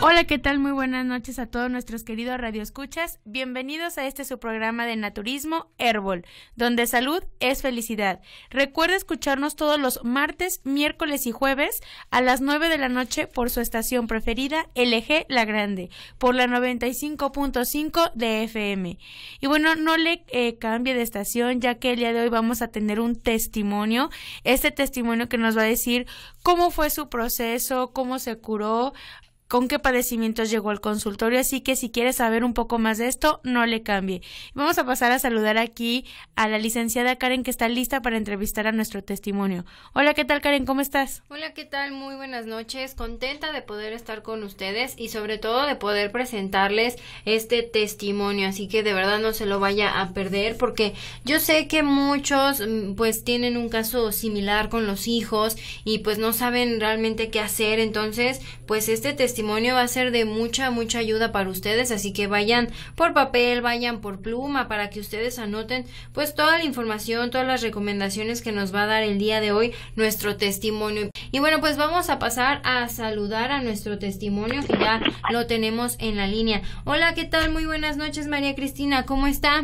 Hola, ¿qué tal? Muy buenas noches a todos nuestros queridos radioescuchas. Bienvenidos a este su programa de Naturismo Herbol, donde salud es felicidad. Recuerda escucharnos todos los martes, miércoles y jueves a las 9 de la noche por su estación preferida LG La Grande, por la 95.5 de FM. Y bueno, no le eh, cambie de estación, ya que el día de hoy vamos a tener un testimonio, este testimonio que nos va a decir cómo fue su proceso, cómo se curó, con qué padecimientos llegó al consultorio, así que si quieres saber un poco más de esto, no le cambie. Vamos a pasar a saludar aquí a la licenciada Karen que está lista para entrevistar a nuestro testimonio. Hola, ¿qué tal Karen? ¿Cómo estás? Hola, ¿qué tal? Muy buenas noches. Contenta de poder estar con ustedes y sobre todo de poder presentarles este testimonio, así que de verdad no se lo vaya a perder porque yo sé que muchos mm, pues tienen un caso similar con los hijos y pues no saben realmente qué hacer, entonces pues este testimonio testimonio va a ser de mucha, mucha ayuda para ustedes, así que vayan por papel, vayan por pluma para que ustedes anoten pues toda la información, todas las recomendaciones que nos va a dar el día de hoy nuestro testimonio. Y bueno, pues vamos a pasar a saludar a nuestro testimonio que ya lo tenemos en la línea. Hola, ¿qué tal? Muy buenas noches, María Cristina, ¿cómo está?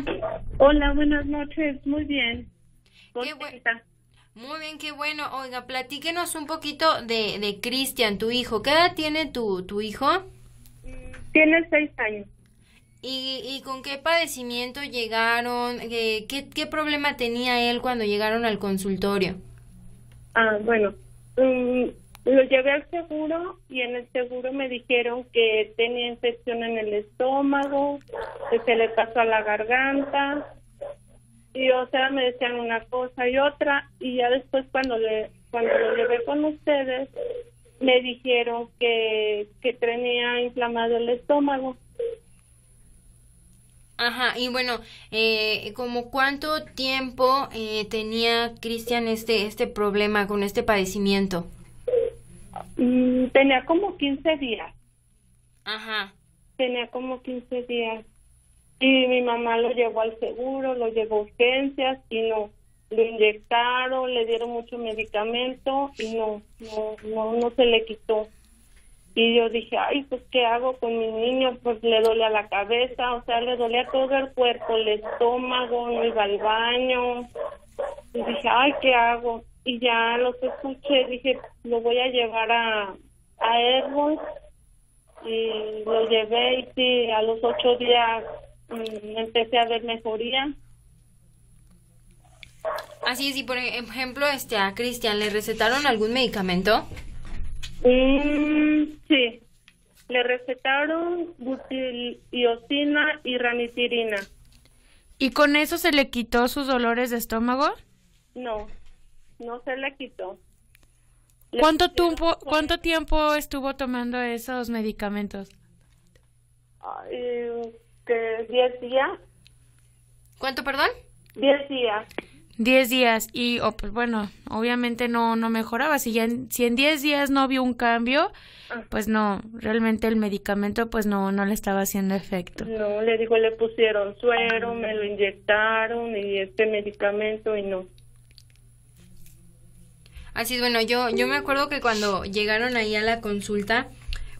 Hola, buenas noches, muy bien. ¿Qué, muy bien, qué bueno. Oiga, platíquenos un poquito de, de Cristian, tu hijo. ¿Qué edad tiene tu, tu hijo? Tiene seis años. ¿Y, ¿Y, con qué padecimiento llegaron? Eh, ¿Qué, problema tenía él cuando llegaron al consultorio? Ah, bueno, mm, lo llevé al seguro y en el seguro me dijeron que tenía infección en el estómago, que se le pasó a la garganta, y o sea me decían una cosa y otra y ya después cuando le cuando lo llevé con ustedes me dijeron que que tenía inflamado el estómago ajá y bueno eh, como cuánto tiempo eh, tenía Cristian este este problema con este padecimiento mm, tenía como 15 días ajá tenía como 15 días y mi mamá lo llevó al seguro, lo llevó a urgencias y no. lo inyectaron, le dieron mucho medicamento y no, no, no, se le quitó. Y yo dije, ay, pues, ¿qué hago con mi niño? Pues le duele a la cabeza, o sea, le a todo el cuerpo, el estómago, no iba al baño. Y dije, ay, ¿qué hago? Y ya los escuché, dije, lo voy a llevar a, a Airbus. Y lo llevé y sí, a los ocho días eh, empecé a ver mejoría. Así es, y por ejemplo, este, a Cristian, ¿le recetaron algún medicamento? Mm, sí, le recetaron butiliocina y ranitirina. ¿Y con eso se le quitó sus dolores de estómago? No, no se le quitó. ¿Cuánto, tiempo, ¿Cuánto tiempo estuvo tomando esos medicamentos? Ay, este, diez 10 días. ¿Cuánto, perdón? 10 días. 10 días y oh, pues bueno, obviamente no no mejoraba, si en, si en 10 días no vio un cambio, ah. pues no, realmente el medicamento pues no no le estaba haciendo efecto. No, le dijo le pusieron suero, me lo inyectaron y este medicamento y no. Así es, bueno, yo yo me acuerdo que cuando llegaron ahí a la consulta,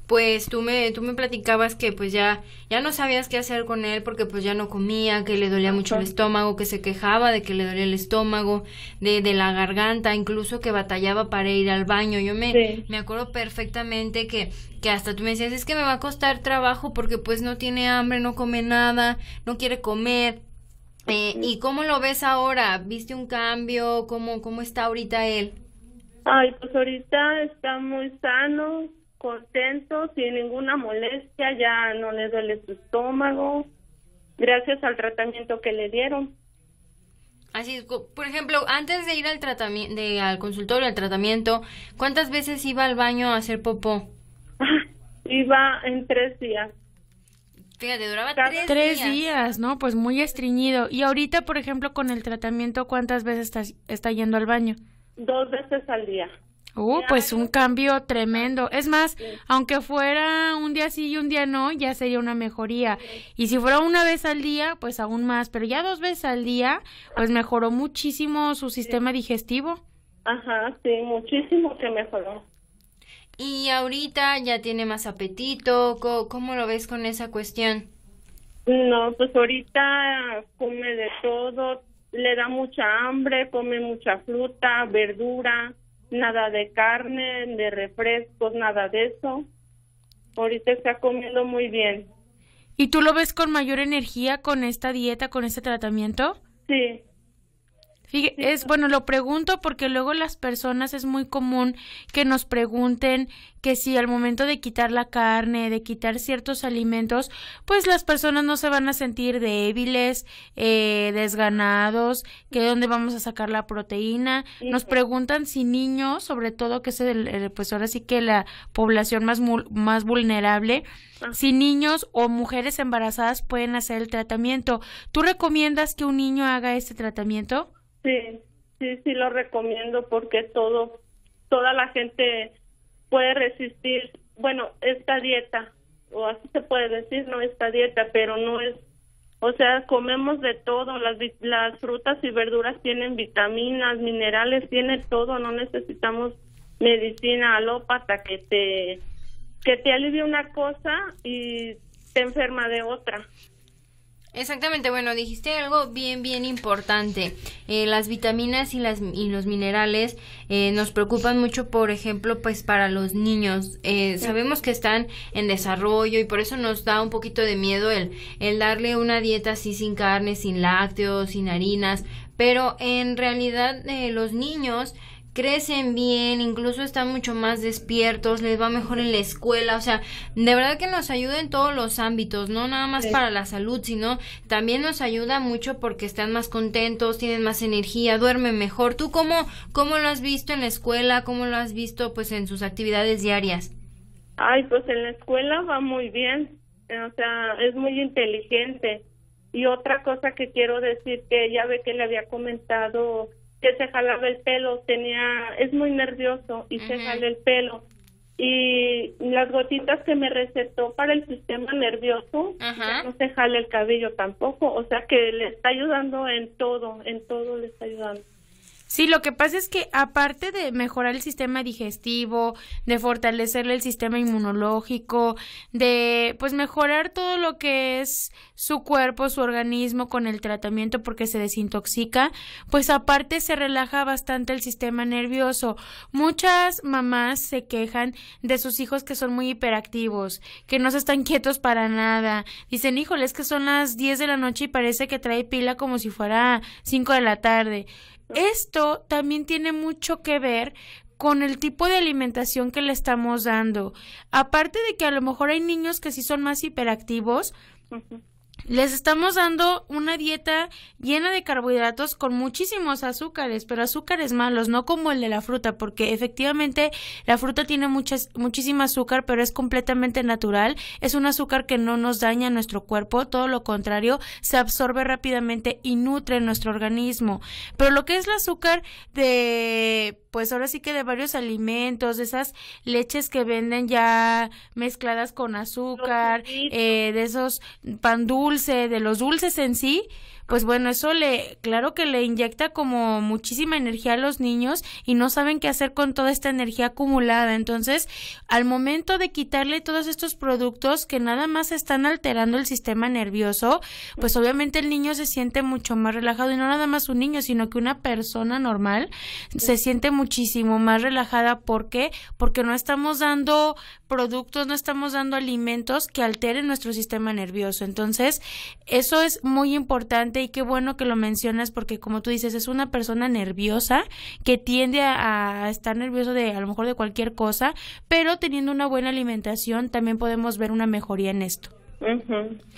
pues tú me, tú me platicabas que pues ya, ya no sabías qué hacer con él porque pues ya no comía, que le dolía mucho el estómago, que se quejaba de que le dolía el estómago, de, de la garganta, incluso que batallaba para ir al baño. Yo me, me acuerdo perfectamente que, que hasta tú me decías, es que me va a costar trabajo porque pues no tiene hambre, no come nada, no quiere comer, eh, ¿Y cómo lo ves ahora? ¿Viste un cambio? ¿Cómo, ¿Cómo está ahorita él? Ay, pues ahorita está muy sano, contento, sin ninguna molestia, ya no le duele su estómago, gracias al tratamiento que le dieron. Así, por ejemplo, antes de ir al tratamiento, al consultorio, al tratamiento, ¿cuántas veces iba al baño a hacer popó? iba en tres días. Fíjate, duraba tres, días. ¿no? Pues muy estreñido. Y ahorita, por ejemplo, con el tratamiento, ¿cuántas veces está, está yendo al baño? Dos veces al día. Uh, pues un cambio tremendo. Es más, aunque fuera un día sí y un día no, ya sería una mejoría. Y si fuera una vez al día, pues aún más. Pero ya dos veces al día, pues mejoró muchísimo su sistema digestivo. Ajá, sí, muchísimo que mejoró. Y ahorita ya tiene más apetito. cómo lo ves con esa cuestión? No, pues ahorita come de todo, le da mucha hambre, come mucha fruta, verdura nada de carne, de refrescos, nada de eso. Ahorita está comiendo muy bien. ¿Y tú lo ves con mayor energía con esta dieta, con este tratamiento? Sí. Es bueno, lo pregunto porque luego las personas es muy común que nos pregunten que si al momento de quitar la carne, de quitar ciertos alimentos, pues las personas no se van a sentir débiles, eh, desganados, que dónde vamos a sacar la proteína. Nos preguntan si niños, sobre todo que es el, pues ahora sí que la población más más vulnerable, ah. si niños o mujeres embarazadas pueden hacer el tratamiento. ¿Tú recomiendas que un niño haga este tratamiento? Sí, sí, sí lo recomiendo porque todo, toda la gente puede resistir, bueno, esta dieta, o así se puede decir, no esta dieta, pero no es, o sea, comemos de todo, las, frutas y verduras tienen vitaminas, minerales, tiene todo, no necesitamos medicina alópata que te que te alivie una cosa y te enferma de otra. Exactamente, bueno, dijiste algo bien, bien importante. Eh, las vitaminas y, las, los minerales eh, nos preocupan mucho, por ejemplo, pues para los niños. Eh, sabemos que están en desarrollo y por eso nos da un poquito de miedo el, el darle una dieta así sin carne, sin lácteos, sin harinas. Pero en realidad los niños crecen bien, incluso están mucho más despiertos, les va mejor en la escuela, o sea, de verdad que nos ayuda en todos los ámbitos, no nada más para la salud, sino también nos ayuda mucho porque están más contentos, tienen más energía, duermen mejor. ¿Tú cómo, cómo lo has visto en la escuela? ¿Cómo lo has visto pues en sus actividades diarias? Ay, pues en la escuela va muy bien, o sea, es muy inteligente. Y otra cosa que quiero decir que ya ve que le había comentado que se jalaba el pelo, tenía, es muy nervioso y se jala el pelo. Y las gotitas que me recetó para el sistema nervioso, no se jale el cabello tampoco, o sea que le está ayudando en todo, en todo le está ayudando. Sí, lo que pasa es que aparte de mejorar el sistema digestivo, de fortalecerle el sistema inmunológico, de pues mejorar todo lo que es su cuerpo, su organismo con el tratamiento porque se desintoxica, pues aparte se relaja bastante el sistema nervioso. Muchas mamás se quejan de sus hijos que son muy hiperactivos, que no se están quietos para nada. Dicen, híjole, es que son las 10 de la noche y parece que trae pila como si fuera 5 de la tarde. Esto también tiene mucho que ver con el tipo de alimentación que le estamos dando. Aparte de que a lo mejor hay niños que sí son más hiperactivos, les estamos dando una dieta llena de carbohidratos con muchísimos azúcares, pero azúcares malos, no como el de la fruta, porque efectivamente la fruta tiene muchas, muchísima azúcar, pero es completamente natural. Es un azúcar que no nos daña nuestro cuerpo, todo lo contrario, se absorbe rápidamente y nutre nuestro organismo. Pero lo que es el azúcar de, pues ahora sí que de varios alimentos, de esas leches que venden ya mezcladas con azúcar, eh, de esos pandul, de los dulces en sí pues bueno, eso le, claro que le inyecta como muchísima energía a los niños y no saben qué hacer con toda esta energía acumulada. Entonces, al momento de quitarle todos estos productos que nada más están alterando el sistema nervioso, pues obviamente el niño se siente mucho más relajado y no nada más un niño, sino que una persona normal se siente muchísimo más relajada. ¿Por qué? Porque no estamos dando productos, no estamos dando alimentos que alteren nuestro sistema nervioso. Entonces, eso es muy importante y qué bueno que lo mencionas porque como tú dices, es una persona nerviosa que tiende a, estar nervioso de a lo mejor de cualquier cosa, pero teniendo una buena alimentación también podemos ver una mejoría en esto.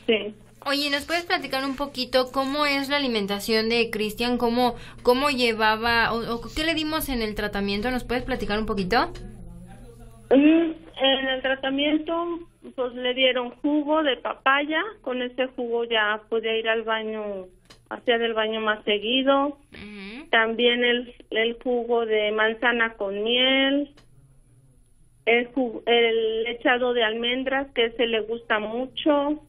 Sí. Oye, ¿nos puedes platicar un poquito cómo es la alimentación de Cristian? ¿Cómo, ¿Cómo llevaba o, qué le dimos en el tratamiento? ¿Nos puedes platicar un poquito? Mm, en el tratamiento, pues le dieron jugo de papaya, con ese jugo ya podía ir al baño, hacia del baño más seguido. También el, el jugo de manzana con miel, el, el echado de almendras, que se le gusta mucho.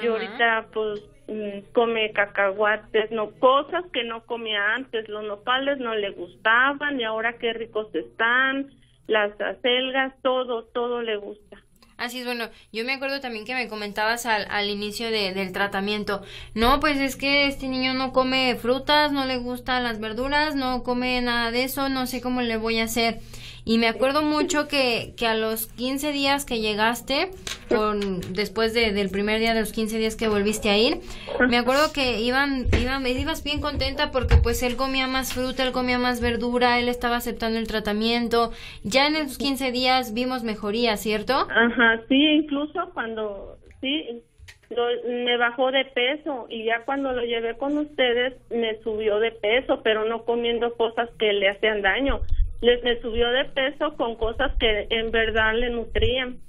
Y ahorita, pues, mm, come cacahuates, no cosas que no comía antes, los nopales no le gustaban y ahora qué ricos están las acelgas, todo, todo le gusta. Así es, bueno, yo me acuerdo también que me comentabas al, al inicio del tratamiento, no, pues es que este niño no come frutas, no le gustan las verduras, no come nada de eso, no sé cómo le voy a hacer. Y me acuerdo mucho que, que a los 15 días que llegaste, después del primer día de los 15 días que volviste a ir, me acuerdo que iban, iban, ibas bien contenta porque pues él comía más fruta, él comía más verdura, él estaba aceptando el tratamiento. Ya en esos 15 días vimos mejoría, ¿cierto? Ajá, sí, incluso cuando, sí, me bajó de peso y ya cuando lo llevé con ustedes me subió de peso, pero no comiendo cosas que le hacían daño le, subió de peso con cosas que en verdad le nutrían.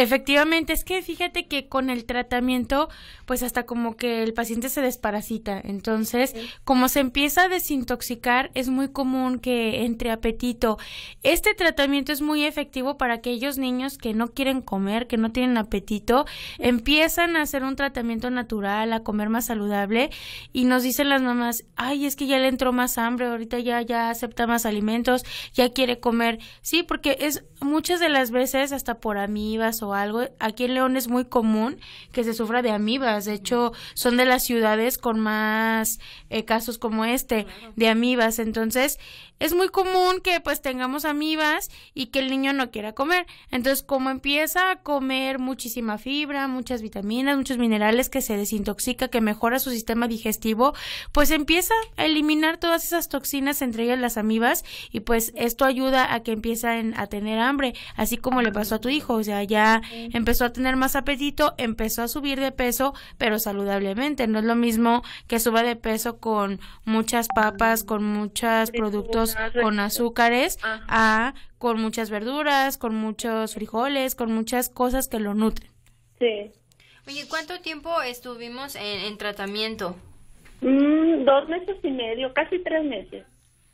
Efectivamente, es que fíjate que con el tratamiento, pues hasta como que el paciente se desparasita. Entonces, como se empieza a desintoxicar, es muy común que entre apetito. Este tratamiento es muy efectivo para aquellos niños que no quieren comer, que no tienen apetito, empiezan a hacer un tratamiento natural, a comer más saludable y nos dicen las mamás, ay, es que ya le entró más hambre, ahorita ya, ya acepta más alimentos, ya quiere comer. Sí, porque es muchas de las veces hasta por amibas o algo. Aquí en León es muy común que se sufra de amibas. De hecho, son de las ciudades con más eh, casos como este de amibas. Entonces, es muy común que pues tengamos amibas y que el niño no quiera comer. Entonces, como empieza a comer muchísima fibra, muchas vitaminas, muchos minerales que se desintoxica, que mejora su sistema digestivo, pues empieza a eliminar todas esas toxinas, entre ellas las amibas, y pues esto ayuda a que empiezan a tener hambre, así como le pasó a tu hijo, o sea, ya empezó a tener más apetito, empezó a subir de peso, pero saludablemente, no es lo mismo que suba de peso con muchas papas, con muchos productos Ah, con azúcares ah. a con muchas verduras, con muchos frijoles, con muchas cosas que lo nutren. Sí. Oye, ¿cuánto tiempo estuvimos en, tratamiento? Mm, dos meses y medio, casi tres meses.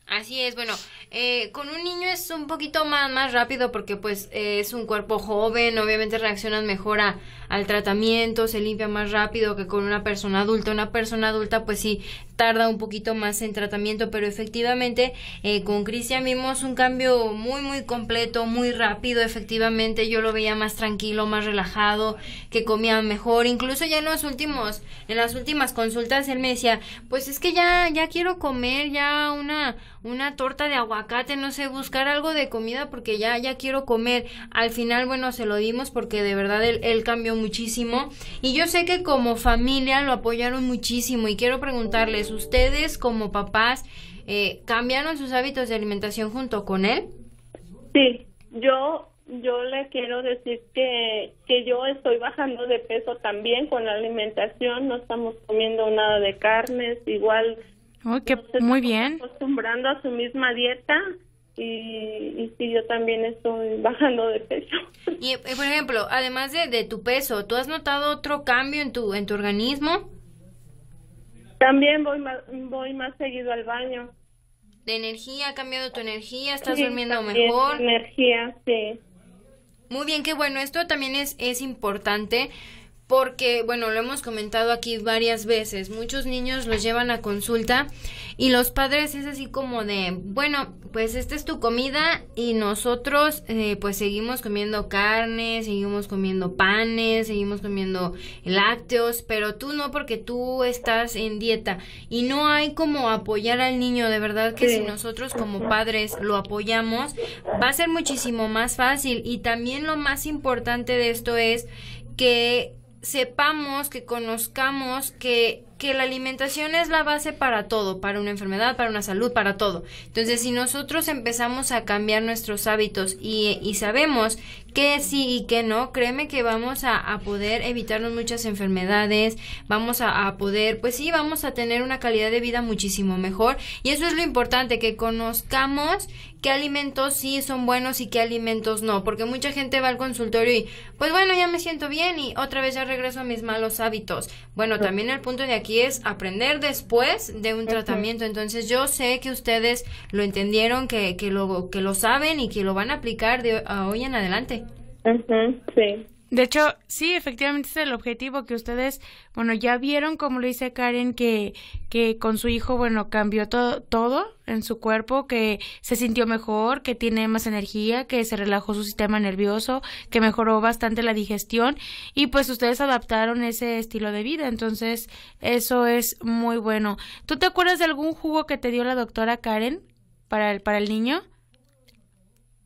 Así es, bueno, eh, con un niño es un poquito más, más rápido porque pues eh, es un cuerpo joven, obviamente reaccionan mejor a, al tratamiento, se limpia más rápido que con una persona adulta. Una persona adulta pues sí tarda un poquito más en tratamiento, pero efectivamente eh, con Cristian vimos un cambio muy, muy completo, muy rápido, efectivamente yo lo veía más tranquilo, más relajado, que comía mejor, incluso ya en los últimos, en las últimas consultas él me decía, pues es que ya, ya quiero comer, ya una una torta de aguacate, no sé, buscar algo de comida porque ya, ya quiero comer. Al final, bueno, se lo dimos porque de verdad él, cambió muchísimo. Y yo sé que como familia lo apoyaron muchísimo y quiero preguntarles, ¿ustedes como papás eh, cambiaron sus hábitos de alimentación junto con él? Sí, yo yo le quiero decir que, que yo estoy bajando de peso también con la alimentación, no estamos comiendo nada de carnes, igual muy bien. Acostumbrando a su misma dieta y, si yo también estoy bajando de peso. Y eh, por ejemplo, además de, de tu peso, ¿tú has notado otro cambio en tu en tu organismo? También voy más, voy más seguido al baño. ¿De energía? ¿Ha cambiado tu energía? ¿Estás durmiendo mejor? Energía, sí. Muy bien, qué bueno. Esto también es, es importante porque, bueno, lo hemos comentado aquí varias veces, muchos niños los llevan a consulta y los padres es así como de, bueno, pues esta es tu comida y nosotros eh, pues seguimos comiendo carne, seguimos comiendo panes, seguimos comiendo lácteos, pero tú no porque tú estás en dieta y no hay como apoyar al niño, de verdad que si nosotros como padres lo apoyamos va a ser muchísimo más fácil y también lo más importante de esto es que sepamos, que conozcamos que la alimentación es la base para todo, para una enfermedad, para una salud, para todo. Entonces, si nosotros empezamos a cambiar nuestros hábitos y, sabemos que sí y que no, créeme que vamos a, poder evitarnos muchas enfermedades, vamos a, a, poder, pues sí, vamos a tener una calidad de vida muchísimo mejor. Y eso es lo importante, que conozcamos qué alimentos sí son buenos y qué alimentos no, porque mucha gente va al consultorio y, pues bueno, ya me siento bien y otra vez ya regreso a mis malos hábitos. Bueno, también el punto de aquí es aprender después de un tratamiento. Entonces yo sé que ustedes lo entendieron, que, que, lo, que lo saben y que lo van a aplicar de ah, hoy en adelante. Sí. De hecho, sí, efectivamente es el objetivo que ustedes, bueno, ya vieron, como lo dice Karen, que, que con su hijo, bueno, cambió todo, todo en su cuerpo, que se sintió mejor, que tiene más energía, que se relajó su sistema nervioso, que mejoró bastante la digestión y pues ustedes adaptaron ese estilo de vida. Entonces, eso es muy bueno. ¿Tú te acuerdas de algún jugo que te dio la doctora Karen para el, para el niño?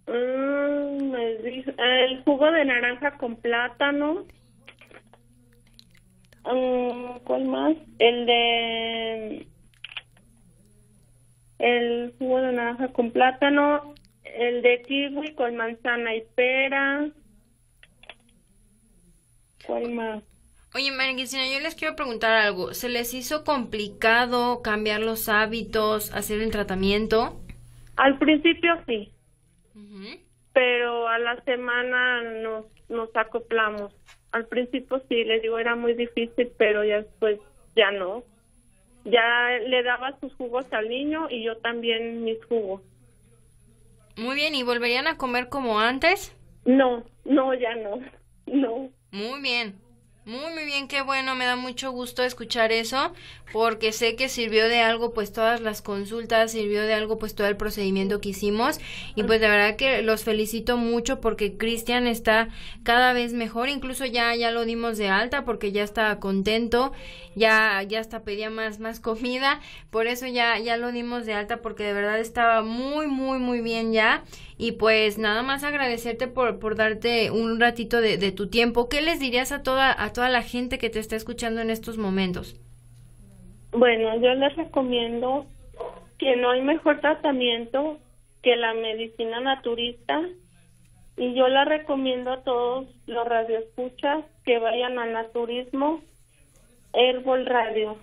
Mm, el, jugo de naranja con plátano. Mm, ¿Cuál más? El de... El jugo de naranja con plátano, el de kiwi con manzana y pera. ¿Cuál más? Oye, Maricina, yo les quiero preguntar algo. ¿Se les hizo complicado cambiar los hábitos, hacer el tratamiento? Al principio sí pero a la semana nos, nos acoplamos. Al principio sí, les digo, era muy difícil, pero ya después ya no. Ya le daba sus jugos al niño y yo también mis jugos. Muy bien, ¿y volverían a comer como antes? No, no, ya no, no. Muy bien. Muy, muy bien, qué bueno, me da mucho gusto escuchar eso, porque sé que sirvió de algo pues todas las consultas, sirvió de algo pues todo el procedimiento que hicimos y pues de verdad que los felicito mucho porque Cristian está cada vez mejor, incluso ya ya lo dimos de alta porque ya estaba contento, ya ya hasta pedía más más comida, por eso ya ya lo dimos de alta porque de verdad estaba muy muy muy bien ya y pues nada más agradecerte por por darte un ratito de, de tu tiempo. ¿Qué les dirías a toda a a la gente que te está escuchando en estos momentos? Bueno, yo les recomiendo que no hay mejor tratamiento que la medicina naturista y yo la recomiendo a todos los radioescuchas que vayan a Naturismo Herbol Radio.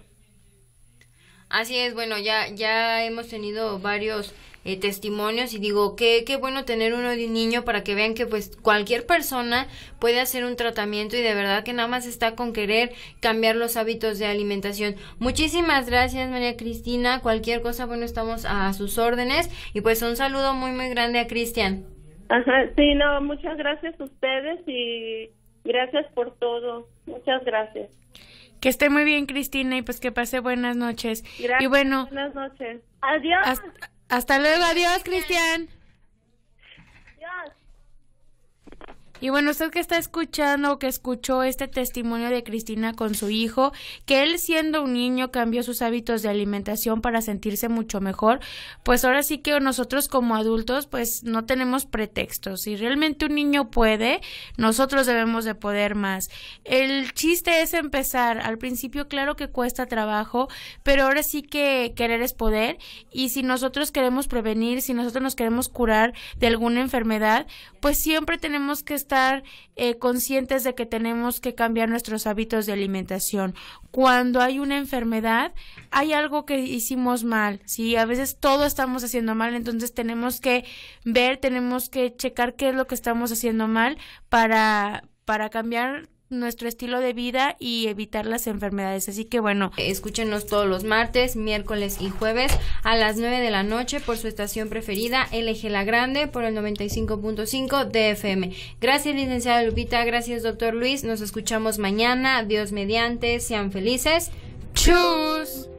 Así es, bueno, ya ya hemos tenido varios eh, testimonios y digo, qué, qué bueno tener uno de un niño para que vean que pues cualquier persona puede hacer un tratamiento y de verdad que nada más está con querer cambiar los hábitos de alimentación. Muchísimas gracias María Cristina, cualquier cosa, bueno, estamos a sus órdenes y pues un saludo muy muy grande a Cristian. Ajá, sí, no, muchas gracias a ustedes y gracias por todo. Muchas gracias. Que esté muy bien, Cristina, y pues que pase buenas noches. Gracias. Y bueno, buenas noches. Adiós. Hasta luego, adiós, Cristian. Y bueno, usted que está escuchando o que escuchó este testimonio de Cristina con su hijo, que él siendo un niño cambió sus hábitos de alimentación para sentirse mucho mejor, pues ahora sí que nosotros como adultos pues no tenemos pretextos. Si realmente un niño puede, nosotros debemos de poder más. El chiste es empezar. Al principio claro que cuesta trabajo, pero ahora sí que querer es poder y si nosotros queremos prevenir, si nosotros nos queremos curar de alguna enfermedad, pues siempre tenemos que estar eh, conscientes de que tenemos que cambiar nuestros hábitos de alimentación. Cuando hay una enfermedad, hay algo que hicimos mal, Si A veces todo estamos haciendo mal, entonces tenemos que ver, tenemos que checar qué es lo que estamos haciendo mal para, para cambiar nuestro estilo de vida y evitar las enfermedades. Así que bueno, escúchenos todos los martes, miércoles y jueves a las 9 de la noche por su estación preferida, LG La Grande, por el 95.5 DFM Gracias, licenciada Lupita. Gracias, doctor Luis. Nos escuchamos mañana. Dios mediante. Sean felices. Chus.